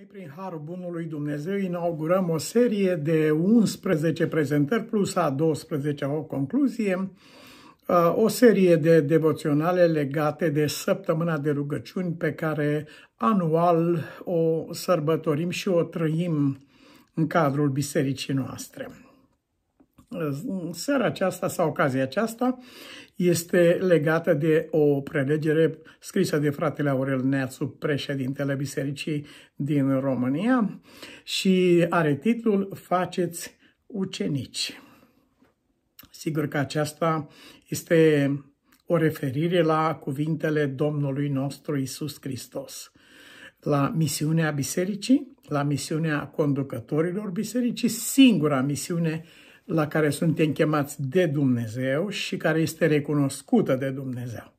Ei, prin harul bunului Dumnezeu, inaugurăm o serie de 11 prezentări, plus a 12 o concluzie, o serie de devoționale legate de săptămâna de rugăciuni pe care anual o sărbătorim și o trăim în cadrul bisericii noastre seara aceasta sau ocazia aceasta este legată de o prelegere scrisă de fratele Aurel Neațu, președintele Bisericii din România și are titlul Faceți ucenici. Sigur că aceasta este o referire la cuvintele Domnului nostru Isus Hristos, la misiunea bisericii, la misiunea conducătorilor bisericii, singura misiune la care suntem chemați de Dumnezeu și care este recunoscută de Dumnezeu.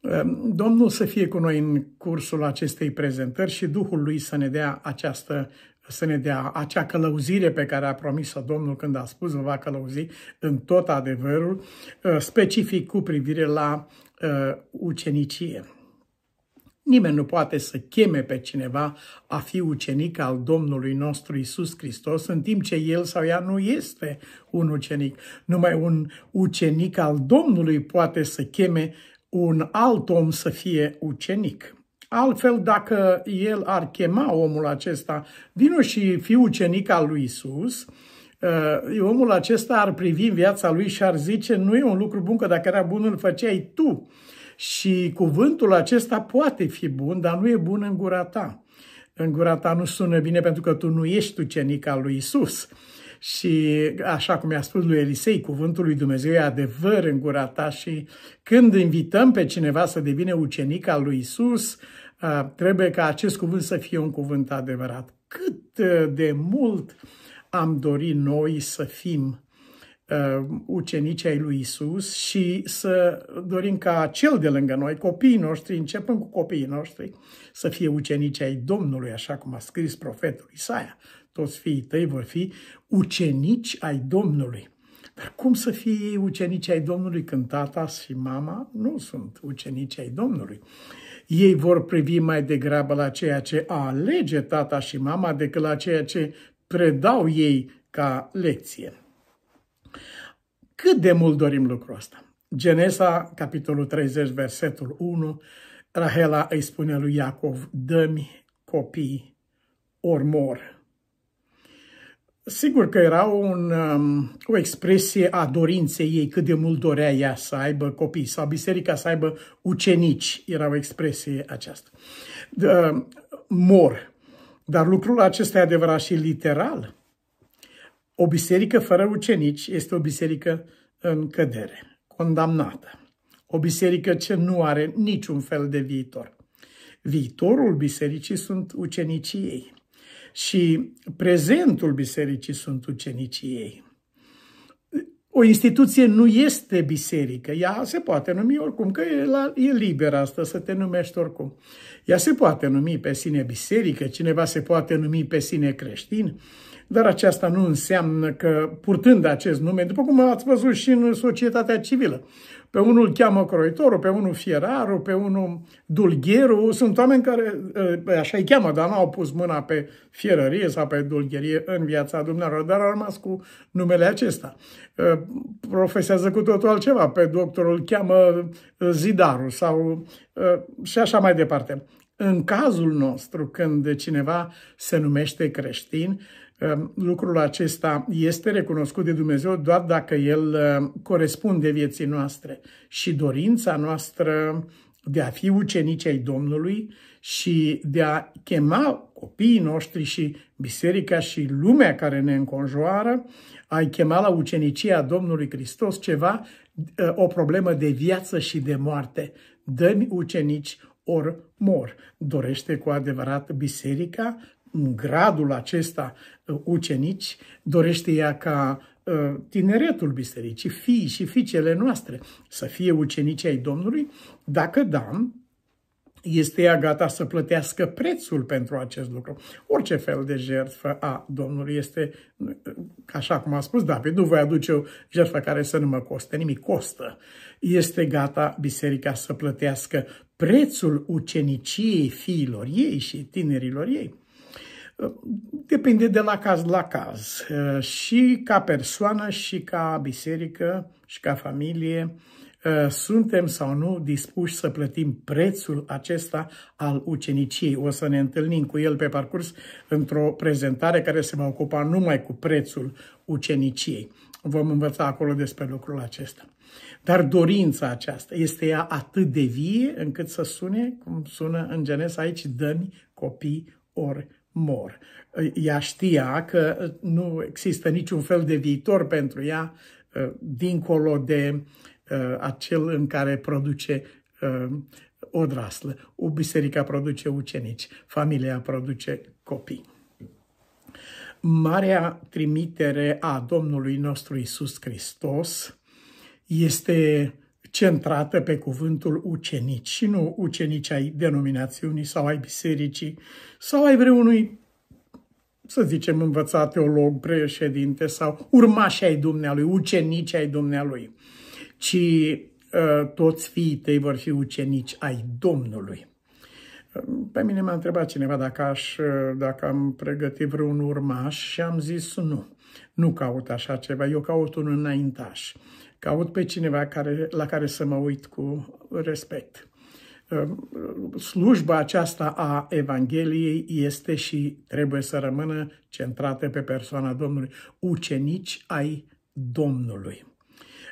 Ehm, Domnul să fie cu noi în cursul acestei prezentări și Duhul lui să ne dea această să ne dea acea călăuzire pe care a promis-o Domnul când a spus vă va călăuzi în tot adevărul, ehm, specific cu privire la ehm, ucenicie. Nimeni nu poate să cheme pe cineva a fi ucenic al Domnului nostru Isus Hristos, în timp ce el sau ea nu este un ucenic. Numai un ucenic al Domnului poate să cheme un alt om să fie ucenic. Altfel, dacă el ar chema omul acesta, vino și fi ucenic al lui Isus, uh, omul acesta ar privi viața lui și ar zice, nu e un lucru bun, că dacă era bun îl făceai tu. Și cuvântul acesta poate fi bun, dar nu e bun în gura ta. În gura ta nu sună bine pentru că tu nu ești ucenic al lui Isus. Și așa cum i-a spus lui Elisei, cuvântul lui Dumnezeu e adevăr în gura ta și când invităm pe cineva să devină ucenic al lui Isus, trebuie ca acest cuvânt să fie un cuvânt adevărat. Cât de mult am dorit noi să fim Uh, ucenici ai lui Isus și să dorim ca cel de lângă noi, copiii noștri, începând cu copiii noștri, să fie ucenici ai Domnului, așa cum a scris profetul Isaia. Toți fiii tăi vor fi ucenici ai Domnului. Dar cum să fie ei ucenici ai Domnului când tata și mama nu sunt ucenici ai Domnului? Ei vor privi mai degrabă la ceea ce alege tata și mama decât la ceea ce predau ei ca lecție. Cât de mult dorim lucrul ăsta? Genesa, capitolul 30, versetul 1, Rahela îi spune lui Iacov, dă-mi copii ori mor. Sigur că era un, um, o expresie a dorinței ei, cât de mult dorea ea să aibă copii sau biserica să aibă ucenici, era o expresie aceasta. De, mor. Dar lucrul acesta e adevărat și literal. O biserică fără ucenici este o biserică în cădere, condamnată. O biserică ce nu are niciun fel de viitor. Viitorul bisericii sunt ucenicii ei și prezentul bisericii sunt ucenicii ei o instituție nu este biserică. Ea se poate numi oricum, că e, la, e liber asta să te numești oricum. Ea se poate numi pe sine biserică, cineva se poate numi pe sine creștin, dar aceasta nu înseamnă că, purtând acest nume, după cum ați văzut și în societatea civilă, pe unul cheamă croitorul, pe unul fierarul, pe unul dulgherul. Sunt oameni care ă, așa îi cheamă, dar nu au pus mâna pe fierărie sau pe dulgherie în viața dumneavoastră, dar au rămas cu numele acesta. Ă, profesează cu totul altceva. Pe doctorul îl cheamă ă, zidarul sau și așa mai departe. În cazul nostru, când cineva se numește creștin, Ehm, lucrul acesta este recunoscut de Dumnezeu doar dacă el ehm, corespunde vieții noastre și dorința noastră de a fi ucenici ai Domnului și de a chema copiii noștri și biserica și lumea care ne înconjoară, ai chema la ucenicia Domnului Hristos ceva, o problemă de viață și de moarte. Dă-mi ucenici, ori mor. Dorește cu adevărat biserica gradul acesta uh, ucenici, dorește ea ca uh, tineretul bisericii, fii și fiicele noastre, să fie ucenici ai Domnului? Dacă da, este ea gata să plătească prețul pentru acest lucru. Orice fel de jertfă a Domnului este, uh, așa cum a spus David, nu voi aduce o jertfă care să nu mă coste, nimic costă. Este gata biserica să plătească prețul uceniciei fiilor ei și tinerilor ei. Depinde de la caz la caz. Eh, și ca persoană, și ca biserică, și ca familie, eh, suntem sau nu dispuși să plătim prețul acesta al uceniciei. O să ne întâlnim cu el pe parcurs într-o prezentare care se va ocupa numai cu prețul uceniciei. Vom învăța acolo despre lucrul acesta. Dar dorința aceasta este ea atât de vie încât să sune, cum sună în Genes aici, dă copii, ori mor. Ea știa că nu există niciun fel de viitor pentru ea ă, dincolo de ă, acel în care produce ă, o draslă. O biserica produce ucenici, familia produce copii. Marea trimitere a Domnului nostru Isus Hristos este centrată pe cuvântul ucenici și nu ucenici ai denominațiunii sau ai bisericii sau ai vreunui, să zicem, învățat teolog, președinte sau urmași ai Dumnealui, ucenici ai Dumnealui, ci ă, toți fiii tăi vor fi ucenici ai Domnului. Pe mine m-a întrebat cineva dacă, aș, dacă am pregătit vreun urmaș și am zis nu. Nu caut așa ceva, eu caut un înaintaș caut pe cineva care, la care să mă uit cu respect. Ehm, slujba aceasta a Evangheliei este și trebuie să rămână centrată pe persoana Domnului. Ucenici ai Domnului.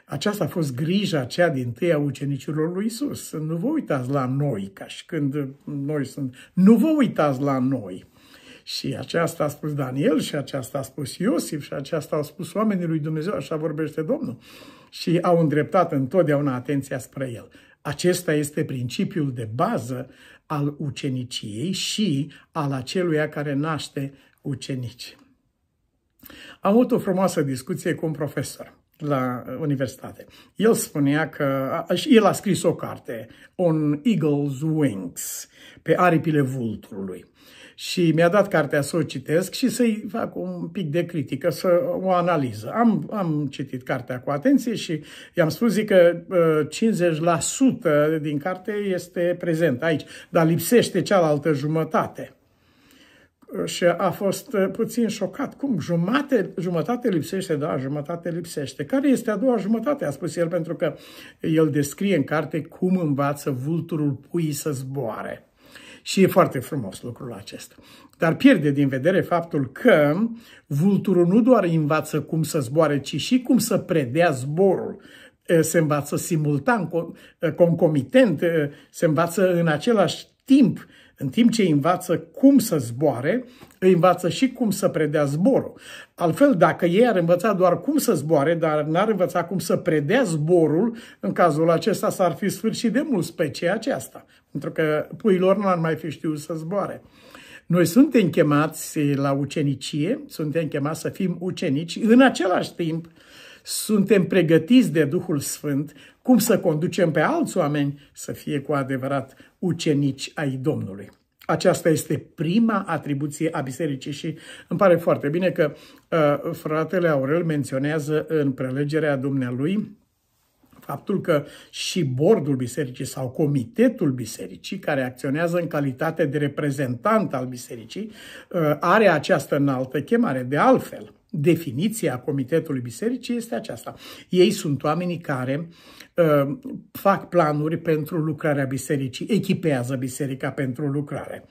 Aceasta a fost grija cea din tâi a ucenicilor lui Isus. Nu vă uitați la noi, ca și când noi sunt. Nu vă uitați la noi. Și aceasta a spus Daniel, și aceasta a spus Iosif, și aceasta au spus oamenii lui Dumnezeu, așa vorbește Domnul. Și au îndreptat întotdeauna atenția spre el. Acesta este principiul de bază al uceniciei și al aceluia care naște ucenici. Am avut o frumoasă discuție cu un profesor la universitate. El spunea că, și el a scris o carte, On Eagle's Wings, pe aripile vulturului și mi-a dat cartea să o citesc și să-i fac un pic de critică, să o analiză. Am, am citit cartea cu atenție și i-am spus zic că 50% uh, din carte este prezent aici, dar lipsește cealaltă jumătate uh, și a fost uh, puțin șocat. Cum? Jumate, jumătate lipsește? Da, jumătate lipsește. Care este a doua jumătate? A spus el, pentru că el descrie în carte cum învață vulturul puii să zboare. Și e foarte frumos lucrul acesta. Dar pierde din vedere faptul că vulturul nu doar învață cum să zboare, ci și cum să predea zborul se învață simultan, concomitent, se învață în același timp în timp ce învață cum să zboare, îi învață și cum să predea zborul. Altfel, dacă ei ar învăța doar cum să zboare, dar n-ar învăța cum să predea zborul, în cazul acesta s-ar fi sfârșit de mult specia aceasta, pentru că puilor nu ar mai fi știut să zboare. Noi suntem chemați la ucenicie, suntem chemați să fim ucenici, în același timp suntem pregătiți de Duhul Sfânt cum să conducem pe alți oameni să fie cu adevărat ucenici ai Domnului. Aceasta este prima atribuție a bisericii și îmi pare foarte bine că uh, fratele Aurel menționează în prelegerea dumnealui faptul că și bordul bisericii sau comitetul bisericii, care acționează în calitate de reprezentant al bisericii, uh, are această înaltă chemare. De altfel, definiția Comitetului Bisericii este aceasta. Ei sunt oamenii care uh, fac planuri pentru lucrarea bisericii, echipează biserica pentru lucrare.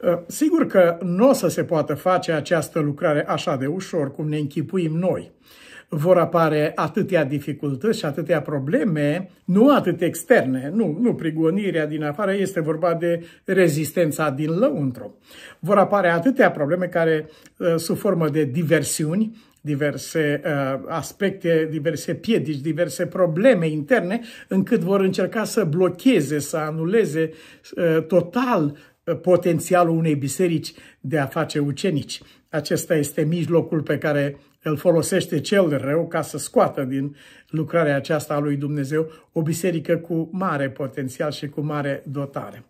Uh, sigur că nu o să se poată face această lucrare așa de ușor cum ne închipuim noi vor apare atâtea dificultăți și atâtea probleme, nu atât externe, nu, nu prigonirea din afară, este vorba de rezistența din lăuntru. Vor apare atâtea probleme care, uh, sub formă de diversiuni, diverse uh, aspecte, diverse piedici, diverse probleme interne, încât vor încerca să blocheze, să anuleze uh, total uh, potențialul unei biserici de a face ucenici. Acesta este mijlocul pe care îl folosește cel rău ca să scoată din lucrarea aceasta a lui Dumnezeu o biserică cu mare potențial și cu mare dotare.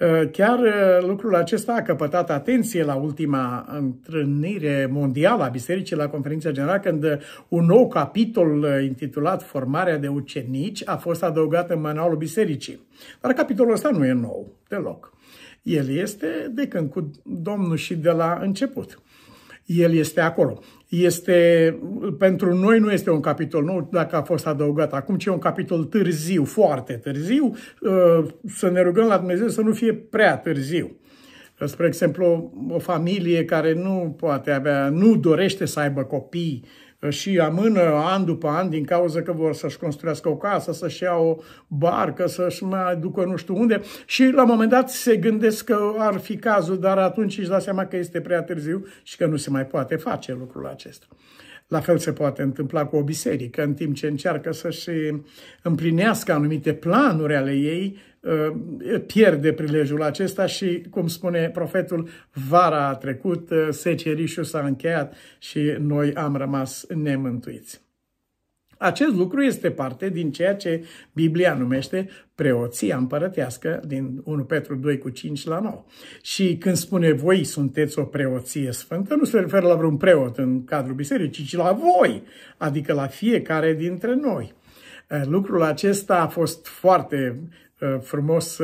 Ă, chiar ă, lucrul acesta a căpătat atenție la ultima întâlnire mondială a Bisericii la Conferința Generală, când un nou capitol ă, intitulat Formarea de ucenici a fost adăugat în manualul Bisericii. Dar capitolul ăsta nu e nou deloc. El este de când cu Domnul și de la început el este acolo. Este, pentru noi nu este un capitol nou dacă a fost adăugat acum, ci un capitol târziu, foarte târziu. Uh, să ne rugăm la Dumnezeu să nu fie prea târziu. Uh, spre exemplu, o familie care nu poate avea, nu dorește să aibă copii și amână an după an din cauza că vor să-și construiască o casă, să-și ia o barcă, să-și mai ducă nu știu unde și la un moment dat se gândesc că ar fi cazul, dar atunci își dau seama că este prea târziu și că nu se mai poate face lucrul acesta. La fel se poate întâmpla cu o biserică, în timp ce încearcă să-și împlinească anumite planuri ale ei, Uh, pierde prilejul acesta și, cum spune profetul, vara a trecut, uh, secerișul s-a încheiat și noi am rămas nemântuiți. Acest lucru este parte din ceea ce Biblia numește preoția împărătească din 1 Petru 2 cu 5 la 9. Și când spune voi sunteți o preoție sfântă, nu se referă la vreun preot în cadrul bisericii, ci la voi, adică la fiecare dintre noi. Uh, lucrul acesta a fost foarte frumos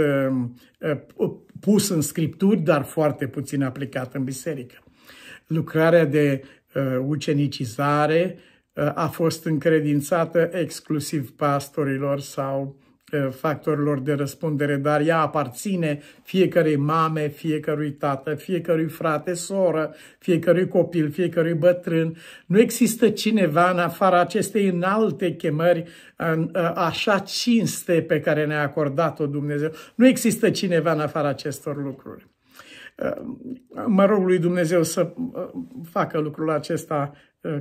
pus în scripturi, dar foarte puțin aplicat în biserică. Lucrarea de ucenicizare a fost încredințată exclusiv pastorilor sau Eh, factorilor de răspundere, dar ea aparține fiecărei mame, fiecărui tată, fiecărui frate, soră, fiecărui copil, fiecărui bătrân. Nu există cineva în afara acestei înalte chemări, eh, așa cinste pe care ne-a acordat-o Dumnezeu. Nu există cineva în afara acestor lucruri. Eh, mă rog lui Dumnezeu să facă lucrul acesta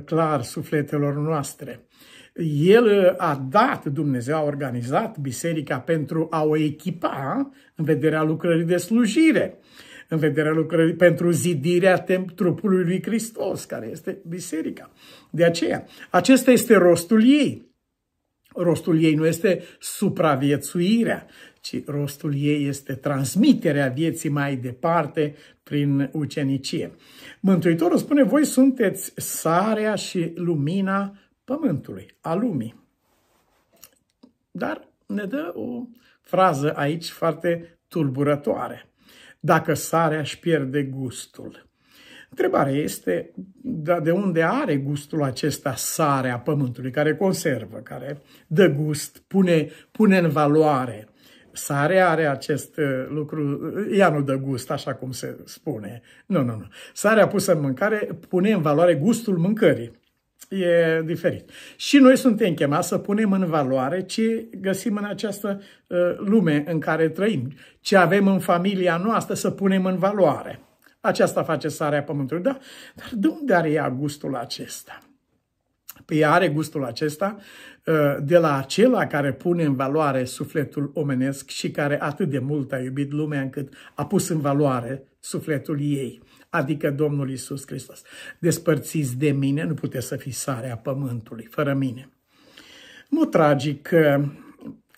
clar sufletelor noastre el a dat, Dumnezeu a organizat biserica pentru a o echipa în vederea lucrării de slujire, în vederea lucrării pentru zidirea trupului lui Hristos, care este biserica. De aceea, acesta este rostul ei. Rostul ei nu este supraviețuirea, ci rostul ei este transmiterea vieții mai departe prin ucenicie. Mântuitorul spune, voi sunteți sarea și lumina Pământului, a lumii. Dar ne dă o frază aici foarte tulburătoare. Dacă sarea își pierde gustul. Întrebarea este da, de unde are gustul acesta sarea pământului, care conservă, care dă gust, pune, pune în valoare. Sarea are acest uh, lucru, ea nu dă gust, așa cum se spune. Nu, nu, nu. Sarea pusă în mâncare pune în valoare gustul mâncării e diferit. Și noi suntem chemați să punem în valoare ce găsim în această uh, lume în care trăim, ce avem în familia noastră să punem în valoare. Aceasta face sarea pământului, da? Dar de unde are ea gustul acesta? Păi are gustul acesta uh, de la acela care pune în valoare sufletul omenesc și care atât de mult a iubit lumea încât a pus în valoare sufletul ei adică Domnul Isus Hristos. Despărțiți de mine, nu puteți să fiți sarea pământului, fără mine. Nu tragic că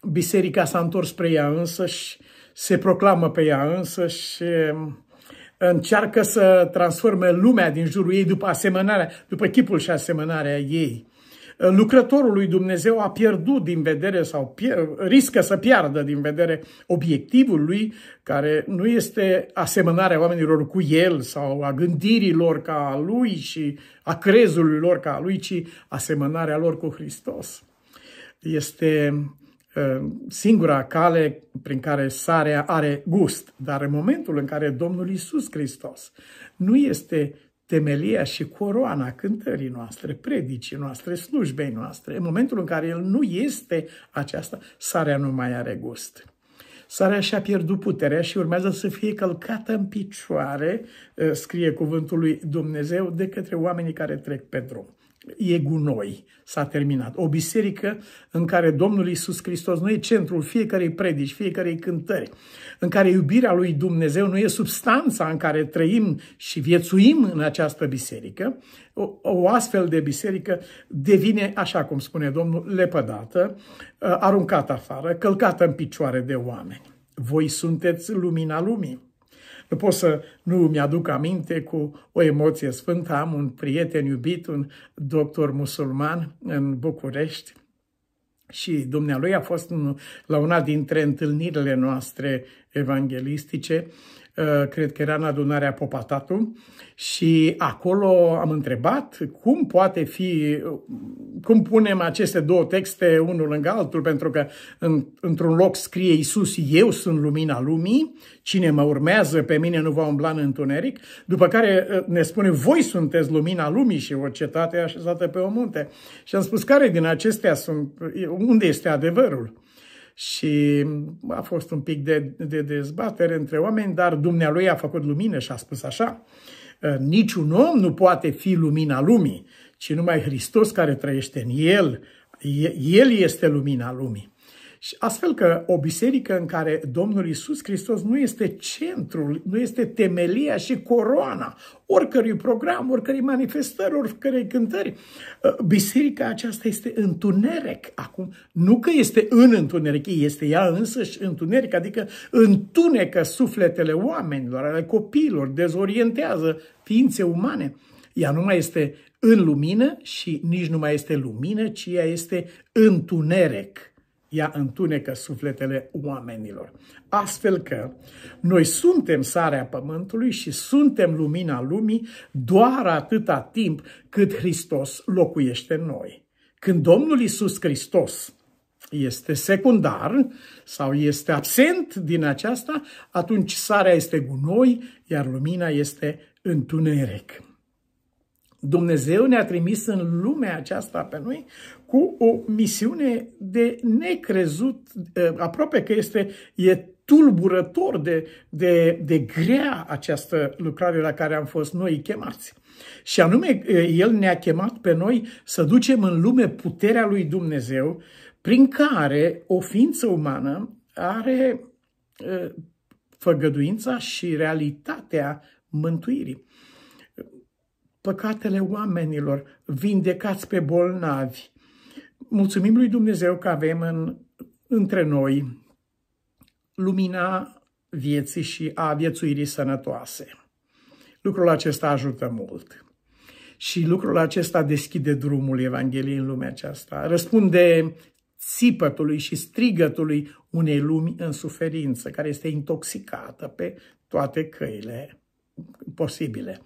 biserica s-a întors spre ea însăși, se proclamă pe ea însăși, încearcă să transforme lumea din jurul ei după asemănarea, după chipul și asemănarea ei lucrătorul lui Dumnezeu a pierdut din vedere sau pier- riscă să piardă din vedere obiectivul lui, care nu este asemănarea oamenilor cu el sau a gândirii lor ca a lui și a crezului lor ca a lui, ci asemănarea lor cu Hristos. Este ă, singura cale prin care sarea are gust, dar în momentul în care Domnul Isus Hristos nu este temelia și coroana cântării noastre, predicii noastre, slujbei noastre. În momentul în care el nu este aceasta, sarea nu mai are gust. Sarea și-a pierdut puterea și urmează să fie călcată în picioare, eh, scrie cuvântul lui Dumnezeu, de către oamenii care trec pe drum e gunoi. S-a terminat. O biserică în care Domnul Isus Hristos nu e centrul fiecarei predici, fiecarei cântări, în care iubirea lui Dumnezeu nu e substanța în care trăim și viețuim în această biserică, o, o astfel de biserică devine, așa cum spune Domnul, lepădată, uh, aruncată afară, călcată în picioare de oameni. Voi sunteți lumina lumii. Eu pot să nu mi-aduc aminte cu o emoție sfântă. Am un prieten iubit, un doctor musulman în București și dumnealui a fost la una dintre întâlnirile noastre evanghelistice Eh, cred că era în adunarea Popatatu, și acolo am întrebat cum poate fi, cum punem aceste două texte unul lângă altul, pentru că în, într-un loc scrie Iisus, eu sunt lumina lumii, cine mă urmează pe mine nu va umbla în întuneric, după care eh, ne spune, voi sunteți lumina lumii și o cetate așezată pe o munte. Și am spus, care din acestea sunt, unde este adevărul? și a fost un pic de, de dezbatere între oameni, dar dumnealui a făcut lumină și a spus așa, ă, niciun om nu poate fi lumina lumii, ci numai Hristos care trăiește în el, el este lumina lumii. Și astfel că o biserică în care Domnul Isus Hristos nu este centrul, nu este temelia și coroana oricărui program, oricărei manifestări, oricărei cântări, ă, biserica aceasta este întuneric. Acum, nu că este în întuneric, este ea însăși întuneric, adică întunecă sufletele oamenilor, ale copiilor, dezorientează ființe umane. Ea nu mai este în lumină și nici nu mai este lumină, ci ea este întuneric ea întunecă sufletele oamenilor. Astfel că noi suntem sarea pământului și suntem lumina lumii doar atâta timp cât Hristos locuiește în noi. Când Domnul Isus Hristos este secundar sau este absent din aceasta, atunci sarea este gunoi, iar lumina este întuneric. Dumnezeu ne-a trimis în lumea aceasta pe noi cu o misiune de necrezut, eh, aproape că este e tulburător de, de, de grea această lucrare la care am fost noi chemați. Și anume, eh, El ne-a chemat pe noi să ducem în lume puterea lui Dumnezeu, prin care o ființă umană are eh, făgăduința și realitatea mântuirii păcatele oamenilor, vindecați pe bolnavi. Mulțumim lui Dumnezeu că avem în, între noi lumina vieții și a viețuirii sănătoase. Lucrul acesta ajută mult. Și lucrul acesta deschide drumul Evangheliei în lumea aceasta. Răspunde țipătului și strigătului unei lumi în suferință, care este intoxicată pe toate căile posibile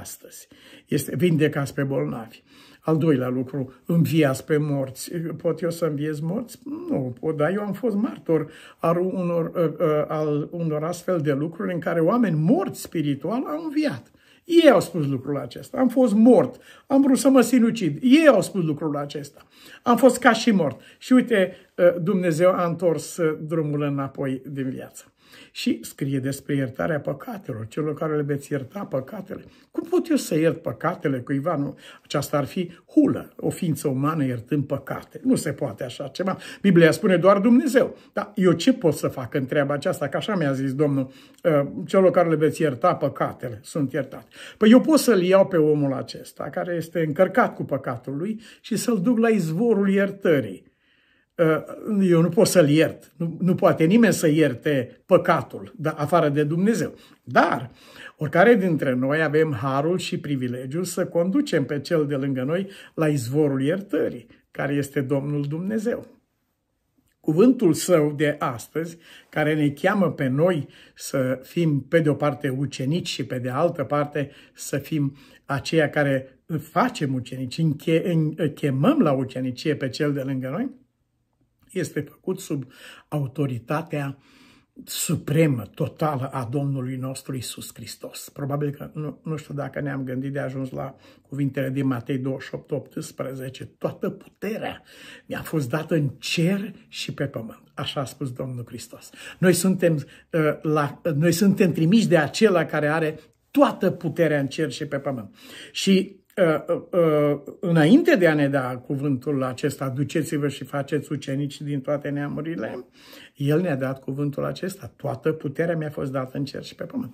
astăzi. Este vindecați pe bolnavi. Al doilea lucru, înviați pe morți. Pot eu să înviez morți? Nu pot, dar eu am fost martor al unor, uh, uh, al unor astfel de lucruri în care oameni morți spiritual au înviat. Ei au spus lucrul acesta. Am fost mort. Am vrut să mă sinucid. Ei au spus lucrul acesta. Am fost ca și mort. Și uite, uh, Dumnezeu a întors drumul înapoi din viață și scrie despre iertarea păcatelor, celor care le veți ierta păcatele. Cum pot eu să iert păcatele cuiva? Nu? Aceasta ar fi hulă, o ființă umană iertând păcate. Nu se poate așa ceva. Biblia spune doar Dumnezeu. Dar eu ce pot să fac în treaba aceasta? Că așa mi-a zis Domnul, ă, celor care le veți ierta păcatele, sunt iertate. Păi eu pot să-l iau pe omul acesta, care este încărcat cu păcatul lui și să-l duc la izvorul iertării Uh, eu nu pot să-l iert. Nu, nu poate nimeni să ierte păcatul, da, afară de Dumnezeu. Dar oricare dintre noi avem harul și privilegiul să conducem pe cel de lângă noi la izvorul iertării, care este Domnul Dumnezeu. Cuvântul său de astăzi, care ne cheamă pe noi să fim pe de o parte ucenici și pe de altă parte să fim aceia care facem ucenici, înche- în, chemăm la ucenicie pe cel de lângă noi, este făcut sub autoritatea supremă, totală a Domnului nostru Isus Hristos. Probabil că nu, nu știu dacă ne-am gândit de ajuns la cuvintele din Matei 28, 18. Toată puterea mi-a fost dată în cer și pe pământ. Așa a spus Domnul Hristos. Noi suntem, uh, la, uh, noi suntem trimiși de acela care are toată puterea în cer și pe pământ. Și Ă, ă, ă, înainte de a ne da cuvântul acesta, duceți-vă și faceți ucenici din toate neamurile, El ne-a dat cuvântul acesta. Toată puterea mi-a fost dată în cer și pe pământ.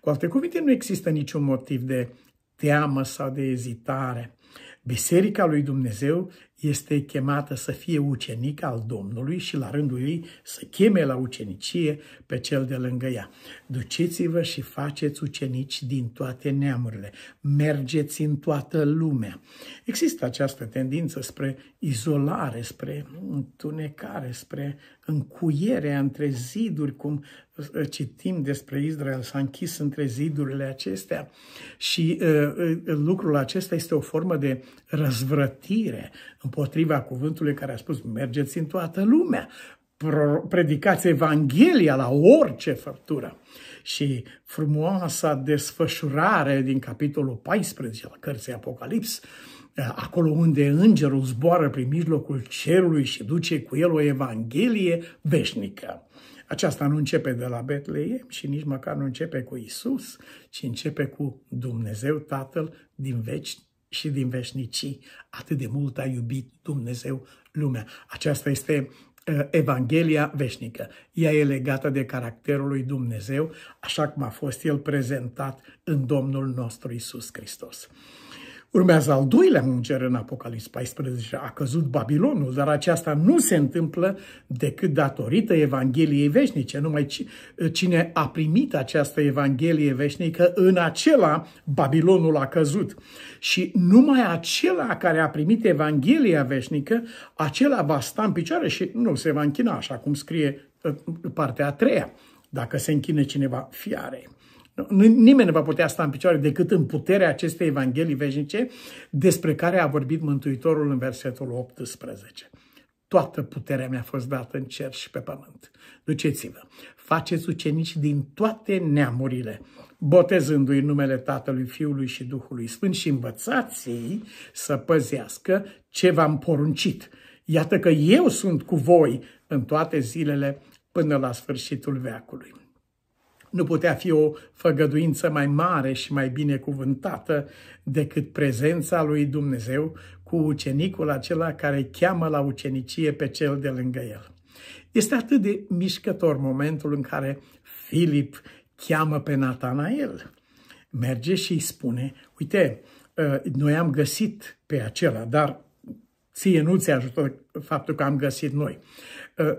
Cu alte cuvinte, nu există niciun motiv de teamă sau de ezitare. Biserica lui Dumnezeu este chemată să fie ucenic al Domnului și la rândul ei să cheme la ucenicie pe cel de lângă ea. Duceți-vă și faceți ucenici din toate neamurile, mergeți în toată lumea. Există această tendință spre izolare, spre întunecare, spre încuierea între ziduri, cum uh, citim despre Israel, s-a închis între zidurile acestea și uh, uh, lucrul acesta este o formă de răzvrătire împotriva cuvântului care a spus mergeți în toată lumea, predicați Evanghelia la orice făptură. Și frumoasa desfășurare din capitolul 14 al cărții Apocalips Eh, acolo unde îngerul zboară prin mijlocul cerului și duce cu el o evanghelie veșnică. Aceasta nu începe de la Betleem și nici măcar nu începe cu Isus, ci începe cu Dumnezeu Tatăl din veci și din veșnicii. Atât de mult a iubit Dumnezeu lumea. Aceasta este eh, Evanghelia veșnică. Ea e legată de caracterul lui Dumnezeu, așa cum a fost el prezentat în Domnul nostru Isus Hristos. Urmează al doilea înger în Apocalips 14, a căzut Babilonul, dar aceasta nu se întâmplă decât datorită Evangheliei veșnice. Numai cine a primit această Evanghelie veșnică, în acela Babilonul a căzut. Și numai acela care a primit Evanghelia veșnică, acela va sta în picioare și nu se va închina, așa cum scrie uh, partea a treia. Dacă se închine cineva fiare. Nimeni nu va putea sta în picioare decât în puterea acestei Evanghelii veșnice despre care a vorbit Mântuitorul în versetul 18. Toată puterea mi-a fost dată în cer și pe pământ. Duceți-vă, faceți ucenici din toate neamurile, botezându-i numele Tatălui, Fiului și Duhului Sfânt și învățați-i să păzească ce v-am poruncit. Iată că eu sunt cu voi în toate zilele până la sfârșitul veacului. Nu putea fi o făgăduință mai mare și mai binecuvântată decât prezența lui Dumnezeu cu ucenicul acela care cheamă la ucenicie pe cel de lângă el. Este atât de mișcător momentul în care Filip cheamă pe Natanael. Merge și îi spune, uite, ă, noi am găsit pe acela, dar ție nu ți ajută faptul că am găsit noi. Ă,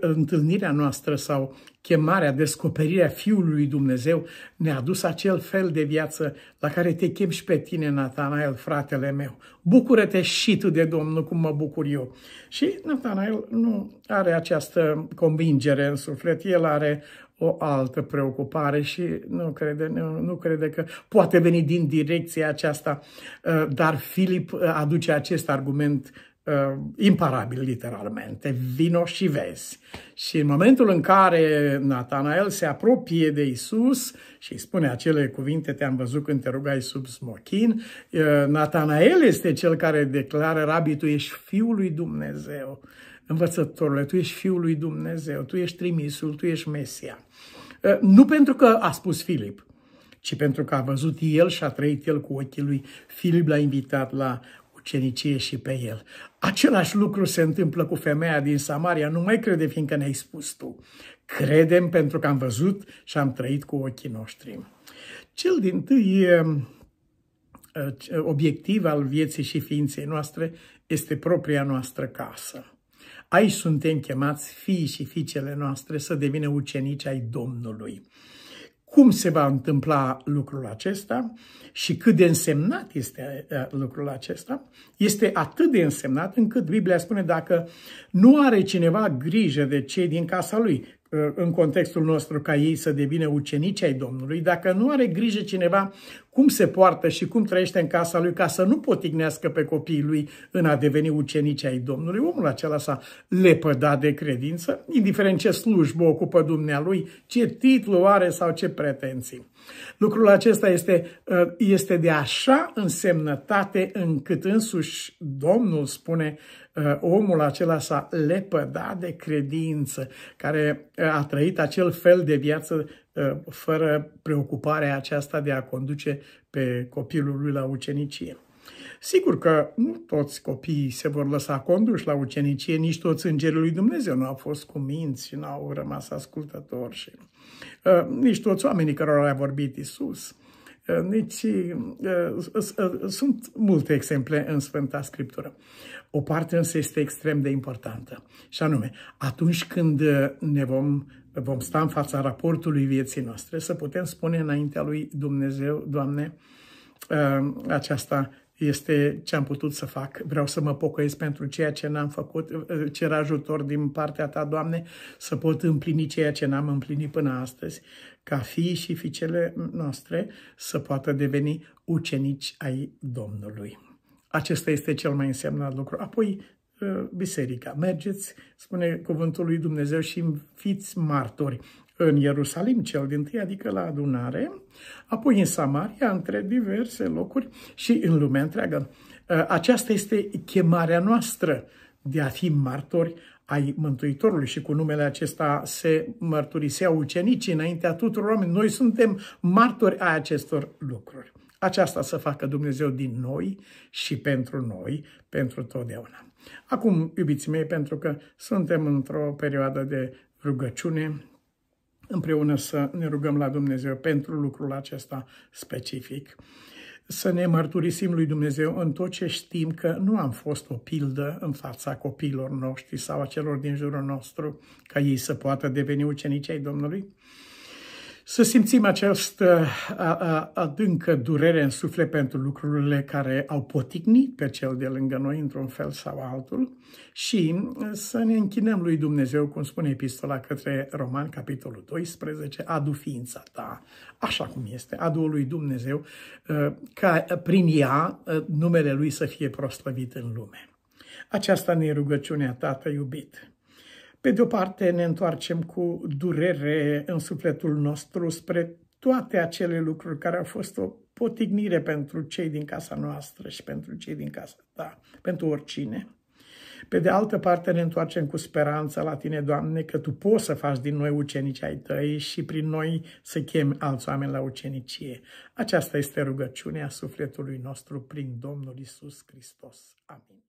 întâlnirea noastră sau chemarea, descoperirea Fiului lui Dumnezeu ne-a dus acel fel de viață la care te chem și pe tine, Natanael, fratele meu. Bucură-te și tu de Domnul, cum mă bucur eu. Și Natanael nu are această convingere în suflet, el are o altă preocupare și nu crede, nu, nu crede că poate veni din direcția aceasta, ă, dar Filip aduce acest argument uh, imparabil, literalmente. Vino și vezi. Și în momentul în care Natanael se apropie de Isus și îi spune acele cuvinte, te-am văzut când te rugai sub smochin, uh, eh, Natanael este cel care declară, Rabbi, tu ești Fiul lui Dumnezeu, învățătorule, tu ești Fiul lui Dumnezeu, tu ești trimisul, tu ești Mesia. Uh, nu pentru că a spus Filip, ci pentru că a văzut el și a trăit el cu ochii lui. Filip l-a invitat la ucenicie și pe el. Același lucru se întâmplă cu femeia din Samaria, nu mai crede fiindcă ne-ai spus tu. Credem pentru că am văzut și am trăit cu ochii noștri. Cel din tâi obiectiv al vieții și ființei noastre este propria noastră casă. Aici suntem chemați fii și fiicele noastre să devină ucenici ai Domnului cum se va întâmpla lucrul acesta și cât de însemnat este uh, lucrul acesta, este atât de însemnat încât Biblia spune dacă nu are cineva grijă de cei din casa lui, Uh, în contextul nostru ca ei să devină ucenici ai Domnului, dacă nu are grijă cineva cum se poartă și cum trăiește în casa lui ca să nu potignească pe copiii lui în a deveni ucenici ai Domnului, omul acela s-a lepădat de credință, indiferent ce slujbă ocupă dumnealui, ce titlu are sau ce pretenții. Lucrul acesta este, ă, este de așa însemnătate încât însuși Domnul spune ă, omul acela s-a lepădat de credință, care ă, a trăit acel fel de viață fără preocuparea aceasta de a conduce pe copilul lui la ucenicie. Sigur că nu toți copiii se vor lăsa conduși la ucenicie, nici toți îngerii lui Dumnezeu nu au fost cuminți și nu au rămas ascultători și uh, nici toți oamenii cărora le-a vorbit Isus. Uh, nici, deci, uh, uh sunt multe exemple în Sfânta Scriptură. O parte însă este extrem de importantă și anume, atunci când uh, ne vom vom sta în fața raportului vieții noastre, să putem spune înaintea lui Dumnezeu, Doamne, uh, aceasta este ce am putut să fac. Vreau să mă pocăiesc pentru ceea ce n-am făcut, cer ajutor din partea ta, Doamne, să pot împlini ceea ce n-am împlinit până astăzi, ca fii și fiicele noastre să poată deveni ucenici ai Domnului. Acesta este cel mai însemnat lucru. Apoi, uh, biserica. Mergeți, spune cuvântul lui Dumnezeu și fiți martori în Ierusalim cel din tâi, adică la adunare, apoi în Samaria, între diverse locuri și în lumea întreagă. Uh, aceasta este chemarea noastră de a fi martori ai Mântuitorului și cu numele acesta se mărturiseau ucenicii înaintea tuturor oameni. Noi suntem martori ai acestor lucruri. Aceasta să facă Dumnezeu din noi și pentru noi, pentru totdeauna. Acum, iubiții mei, pentru că suntem într-o perioadă de rugăciune, împreună să ne rugăm la Dumnezeu pentru lucrul acesta specific. Să ne mărturisim lui Dumnezeu în tot ce știm că nu am fost o pildă în fața copiilor noștri sau a celor din jurul nostru, ca ei să poată deveni ucenicii ai Domnului să simțim această adâncă durere în suflet pentru lucrurile care au poticnit pe cel de lângă noi într-un fel sau altul și să ne închinăm lui Dumnezeu, cum spune epistola către Roman, capitolul 12, adu ființa ta, așa cum este, adu lui Dumnezeu, ca prin ea numele lui să fie proslăvit în lume. Aceasta ne e rugăciunea, Tată iubit. Pe de o parte, ne întoarcem cu durere în sufletul nostru spre toate acele lucruri care au fost o potignire pentru cei din casa noastră și pentru cei din casa da, ta, pentru oricine. Pe de altă parte, ne întoarcem cu speranța la tine, Doamne, că tu poți să faci din noi ucenici ai tăi și prin noi să chemi alți oameni la ucenicie. Aceasta este rugăciunea sufletului nostru prin Domnul Isus Hristos. Amin.